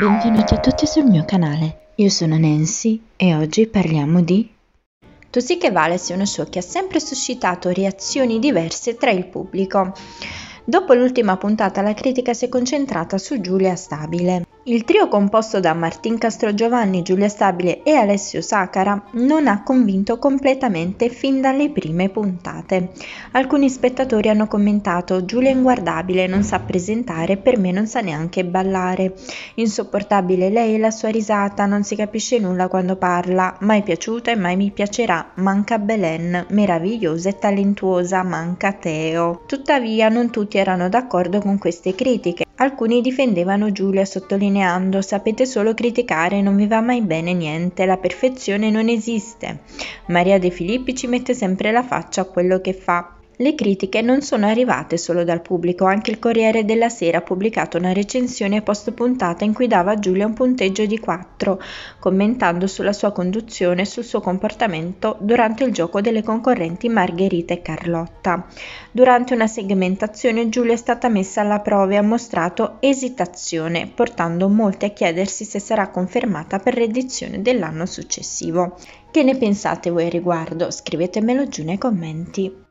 Benvenuti a tutti sul mio canale, io sono Nancy e oggi parliamo di Tossicavales è uno show che ha sempre suscitato reazioni diverse tra il pubblico. Dopo l'ultima puntata la critica si è concentrata su Giulia Stabile. Il trio composto da Martin Castrogiovanni, Giulia Stabile e Alessio Sacara non ha convinto completamente fin dalle prime puntate. Alcuni spettatori hanno commentato Giulia è inguardabile, non sa presentare, per me non sa neanche ballare. Insopportabile lei e la sua risata, non si capisce nulla quando parla, mai piaciuta e mai mi piacerà, manca Belen, meravigliosa e talentuosa, manca Teo. Tuttavia non tutti erano d'accordo con queste critiche. Alcuni difendevano Giulia sottolineando sapete solo criticare, non vi va mai bene niente, la perfezione non esiste. Maria De Filippi ci mette sempre la faccia a quello che fa, le critiche non sono arrivate solo dal pubblico, anche il Corriere della Sera ha pubblicato una recensione post puntata in cui dava a Giulia un punteggio di 4, commentando sulla sua conduzione e sul suo comportamento durante il gioco delle concorrenti Margherita e Carlotta. Durante una segmentazione Giulia è stata messa alla prova e ha mostrato esitazione, portando molti a chiedersi se sarà confermata per l'edizione dell'anno successivo. Che ne pensate voi riguardo? Scrivetemelo giù nei commenti.